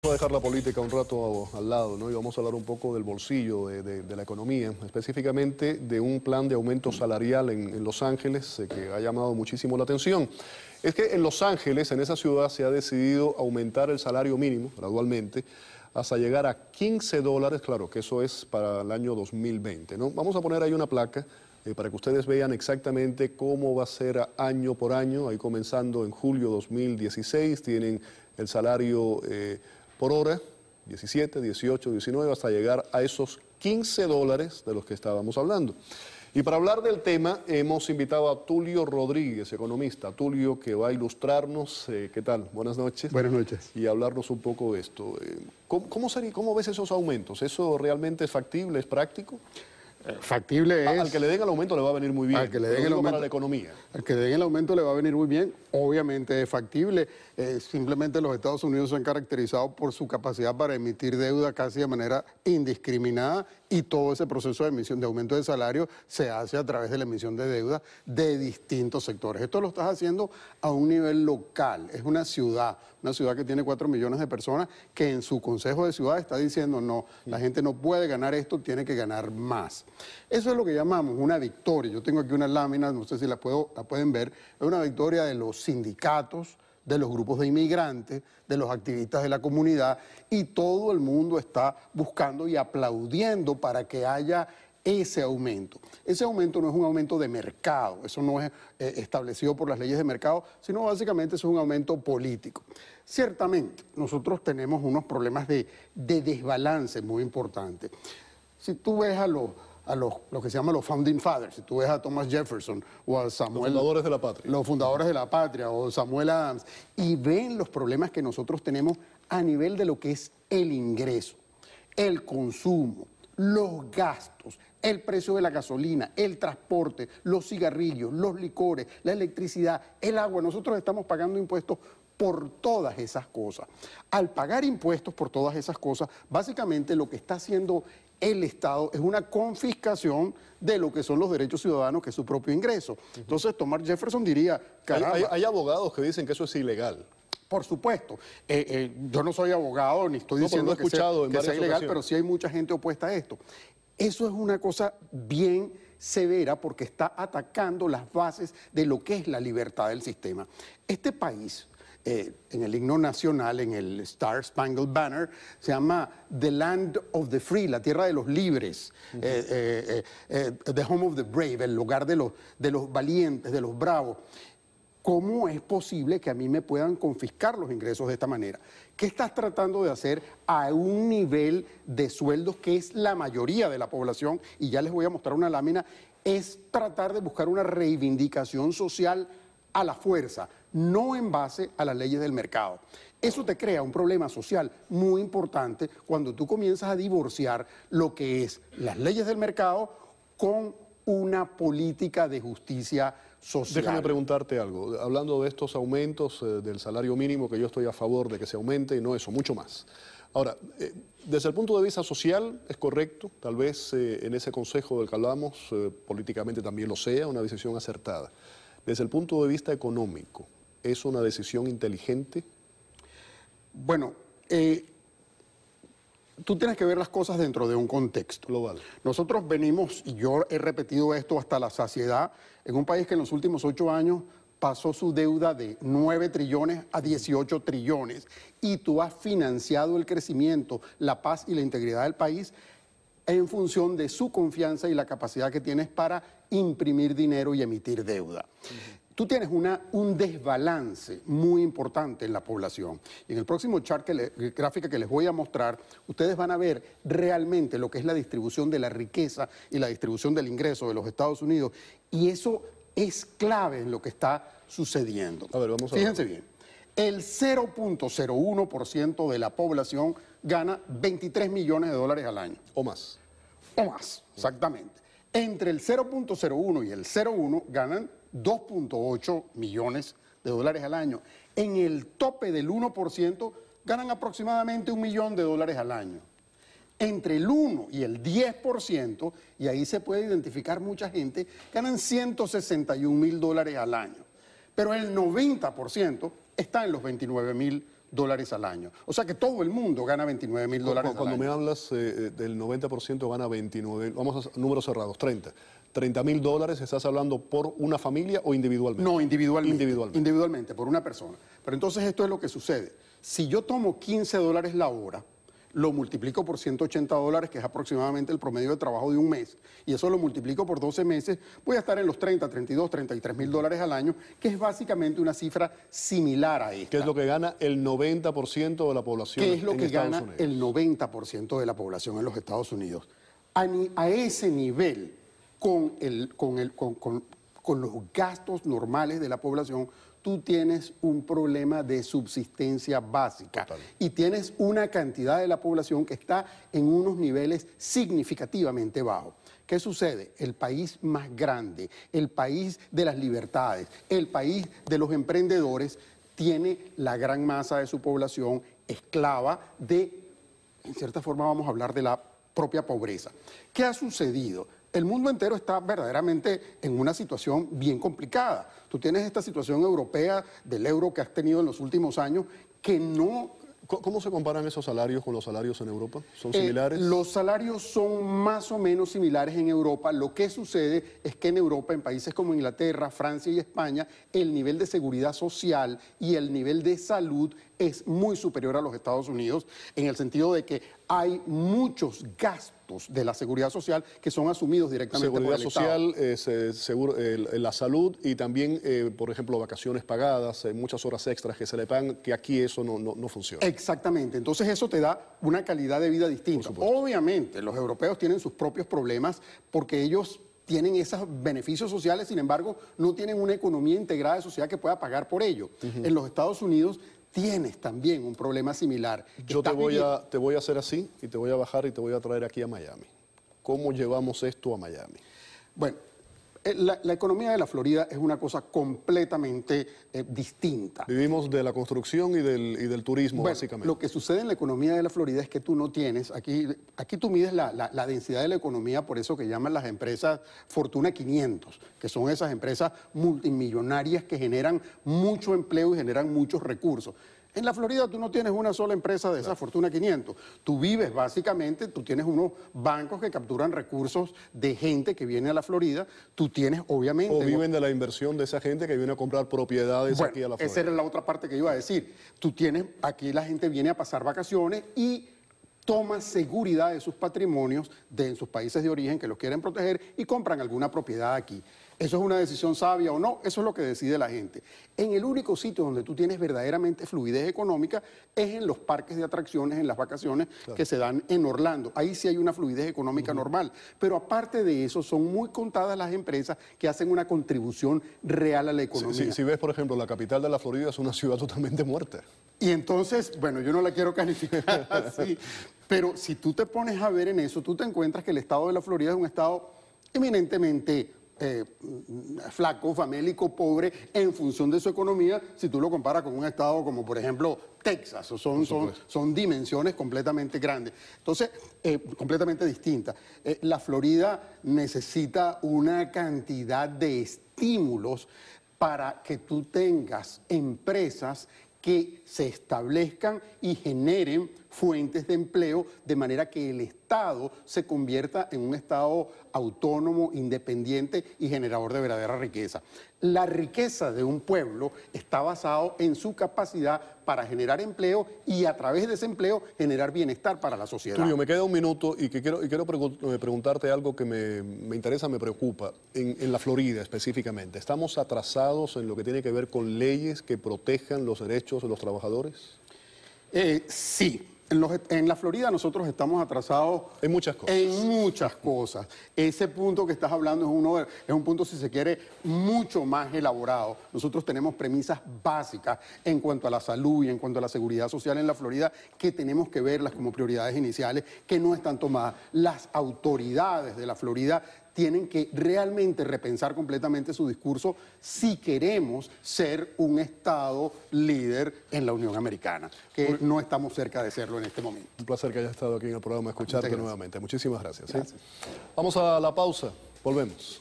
Vamos a dejar la política un rato al lado, ¿no? Y vamos a hablar un poco del bolsillo de, la economía, específicamente de un plan de aumento salarial en, Los Ángeles eh, que ha llamado muchísimo la atención. Es que en Los Ángeles, en esa ciudad, se ha decidido aumentar el salario mínimo gradualmente hasta llegar a 15 dólares, claro que eso es para el año 2020, Vamos a poner ahí una placa eh, para que ustedes vean exactamente cómo va a ser año por año, ahí comenzando en julio 2016, tienen el salario... Eh, por hora, 17, 18, 19, hasta llegar a esos 15 dólares de los que estábamos hablando. Y para hablar del tema hemos invitado a Tulio Rodríguez, economista. Tulio, que va a ilustrarnos, eh, ¿qué tal? Buenas noches. Buenas noches. Y hablarnos un poco de esto. Eh, ¿cómo, sería, ¿Cómo ves esos aumentos? ¿Eso realmente es factible, es práctico? factible es... Al que le den el aumento le va a venir muy bien. Al que le den el aumento, la economía. que le den el aumento le va a venir muy bien. Obviamente es factible. Eh, simplemente los Estados Unidos se han caracterizado por su capacidad para emitir deuda casi de manera indiscriminada y todo ese proceso de emisión de aumento de salario se hace a través de la emisión de deuda de distintos sectores. Esto lo estás haciendo a un nivel local, es una ciudad, una ciudad que tiene cuatro millones de personas que en su consejo de ciudad está diciendo no, la gente no puede ganar esto, tiene que ganar más. Eso es lo que llamamos una victoria. Yo tengo aquí una lámina, no sé si la, puedo, la pueden ver, es una victoria de los sindicatos de los grupos de inmigrantes, de los activistas de la comunidad, y todo el mundo está buscando y aplaudiendo para que haya ese aumento. Ese aumento no es un aumento de mercado, eso no es eh, establecido por las leyes de mercado, sino básicamente es un aumento político. Ciertamente, nosotros tenemos unos problemas de, de desbalance muy importantes. Si tú ves a los a los, lo que se llama los Founding Fathers. Si tú ves a Thomas Jefferson o a Samuel... Los fundadores de la patria. Los fundadores de la patria o Samuel Adams. Y ven los problemas que nosotros tenemos a nivel de lo que es el ingreso, el consumo, los gastos, el precio de la gasolina, el transporte, los cigarrillos, los licores, la electricidad, el agua. Nosotros estamos pagando impuestos por todas esas cosas. Al pagar impuestos por todas esas cosas, básicamente lo que está haciendo el Estado, es una confiscación de lo que son los derechos ciudadanos, que es su propio ingreso. Entonces, Thomas Jefferson diría, hay, abogados que dicen que eso es ilegal. Por supuesto. Eh, eh, yo no soy abogado, ni estoy diciendo escuchado que sea, ilegal, pero sí hay mucha gente opuesta a esto. Eso es una cosa bien severa porque está atacando las bases de lo que es la libertad del sistema. Este país eh, en el himno nacional, en el Star Spangled Banner, se llama The Land of the Free, la tierra de los libres, eh, eh, The Home of the Brave, el lugar de los, de los valientes, de los bravos. ¿Cómo es posible que a mí me puedan confiscar los ingresos de esta manera? ¿Qué estás tratando de hacer a un nivel de sueldos que es la mayoría de la población? Y ya les voy a mostrar una lámina. Es tratar de buscar una reivindicación social a la fuerza, no en base a las leyes del mercado. Eso te crea un problema social muy importante cuando tú comienzas a divorciar lo que es las leyes del mercado con una política de justicia social. Déjame preguntarte algo. Hablando de estos aumentos eh, del salario mínimo, que yo estoy a favor de que se aumente y no eso, mucho más. Ahora, eh, desde el punto de vista social, es correcto, tal vez eh, en ese consejo del que hablamos, políticamente también lo sea, una decisión acertada. Desde el punto de vista económico, ¿es una decisión inteligente? Bueno, eh, tú tienes que ver las cosas dentro de un contexto. Global. Nosotros venimos, y yo he repetido esto hasta la saciedad, en un país que en los últimos ocho años pasó su deuda de 9 trillones a 18 trillones y tú has financiado el crecimiento, la paz y la integridad del país en función de su confianza y la capacidad que tienes para imprimir dinero y emitir deuda. Tú tienes un desbalance muy importante en la población. en el próximo chart gráfica que les voy a mostrar, ustedes van a ver realmente lo que es la distribución de la riqueza y la distribución del ingreso de los Estados Unidos. Y eso es clave en lo que está sucediendo. A ver, vamos a Fíjense bien el 0.01% de la población gana 23 millones de dólares al año. O más. O más, exactamente. Entre el 0.01 y el 0.1 ganan 2.8 millones de dólares al año. En el tope del 1% ganan aproximadamente un millón de dólares al año. Entre el 1 y el 10%, y ahí se puede identificar mucha gente, ganan 161 mil dólares al año pero el 90% está en los 29 mil dólares al año. O sea que todo el mundo gana 29 mil dólares al año. Cuando me hablas eh, eh, del 90% gana 29, vamos a números cerrados, 30. 30 mil dólares, ¿estás hablando por una familia o individualmente? No, Individualmente. Individualmente, por una persona. Pero entonces esto es lo que sucede. Si yo tomo 15 dólares la hora, lo multiplico por 180 dólares, que es aproximadamente el promedio de trabajo de un mes, y eso lo multiplico por 12 meses, voy a estar en los 30, 32, 33 mil dólares al año, que es básicamente una cifra similar a esta. Que es lo que gana el 90% de la población. en ¿Qué es lo que gana el 90% de la población en los Estados Unidos. A, ese nivel, con los gastos normales de la población, tú tienes un problema de subsistencia básica y tienes una cantidad de la población que está en unos niveles significativamente bajos. ¿Qué sucede? El país más grande, el país de las libertades, el país de los emprendedores, tiene la gran masa de su población esclava de, en cierta forma vamos a hablar de la propia pobreza. ¿Qué ha sucedido? el mundo entero está verdaderamente en una situación bien complicada. Tú tienes esta situación europea del euro que has tenido en los últimos años que no... ¿Cómo se comparan esos salarios con los salarios en Europa? ¿Son eh, similares? los salarios son más o menos similares en Europa. Lo que sucede es que en Europa, en países como Inglaterra, Francia y España, el nivel de seguridad social y el nivel de salud es muy superior a los Estados Unidos, en el sentido de que hay muchos gastos de la seguridad social que son asumidos directamente seguridad por el social, Estado. Eh, la salud y también, eh, por ejemplo, vacaciones pagadas, eh, muchas horas extras que se le pagan, que aquí eso no, funciona. Exactamente. Entonces eso te da una calidad de vida distinta. Obviamente, los europeos tienen sus propios problemas porque ellos tienen esos beneficios sociales, sin embargo, no tienen una economía integrada de sociedad que pueda pagar por ello. En los Estados Unidos tienes también un problema similar. Yo te voy, a, te voy a hacer así y te voy a bajar y te voy a traer aquí a Miami. ¿Cómo llevamos esto a Miami? Bueno, eh, la, economía de la Florida es una cosa completamente eh, distinta. Vivimos de la construcción y del, turismo, básicamente. Lo que sucede en la economía de la Florida es que tú no tienes, aquí, aquí tú mides la, la, densidad de la economía, por eso que llaman las empresas Fortuna 500, que son esas empresas multimillonarias que generan mucho empleo y generan muchos recursos. En la Florida tú no tienes una sola empresa de esa Fortuna 500. Tú vives básicamente, tú tienes unos bancos que capturan recursos de gente que viene a la Florida. Tú tienes, obviamente. O viven de la inversión de esa gente que viene a comprar propiedades aquí a la Florida. Esa era la otra parte que iba a decir. Tú tienes, aquí la gente viene a pasar vacaciones y toma seguridad de sus patrimonios de en sus países de origen que los quieren proteger y compran alguna propiedad aquí. Eso es una decisión sabia o no, eso es lo que decide la gente. En el único sitio donde tú tienes verdaderamente fluidez económica es en los parques de atracciones, en las vacaciones que se dan en Orlando. Ahí sí hay una fluidez económica normal. Pero aparte de eso, son muy contadas las empresas que hacen una contribución real a la economía. si ves, por ejemplo, la capital de la Florida es una ciudad totalmente muerta. Y entonces, bueno, yo no la quiero calificar así, pero si tú te pones a ver en eso, tú te encuentras que el estado de la Florida es un estado eminentemente eh, mm, flaco, famélico, pobre, en función de su economía, si tú lo comparas con un estado como, por ejemplo, Texas. Son, dimensiones completamente grandes. Entonces, eh, completamente distinta eh, la Florida necesita una cantidad de estímulos para que tú tengas empresas que se establezcan y generen fuentes de empleo, de manera que el Estado se convierta en un Estado autónomo, independiente y generador de verdadera riqueza. La riqueza de un pueblo está basado en su capacidad para generar empleo y a través de ese empleo generar bienestar para la sociedad. Tulio, me queda un minuto y quiero, y quiero eh, preguntarte algo que me, interesa, me preocupa. En, la Florida específicamente, ¿estamos atrasados en lo que tiene que ver con leyes que protejan los derechos de los trabajadores? Eh, sí. En, la Florida nosotros estamos atrasados en muchas cosas. muchas cosas. Ese punto que estás hablando es, uno, es un punto, si se quiere, mucho más elaborado. Nosotros tenemos premisas básicas en cuanto a la salud y en cuanto a la seguridad social en la Florida que tenemos que verlas como prioridades iniciales que no están tomadas. Las autoridades de la Florida tienen que realmente repensar completamente su discurso si queremos ser un Estado líder en la Unión Americana, que no estamos cerca de serlo en este momento. Un placer que haya estado aquí en el programa, escucharte nuevamente. Muchísimas ¿eh? gracias. Vamos a la pausa, volvemos.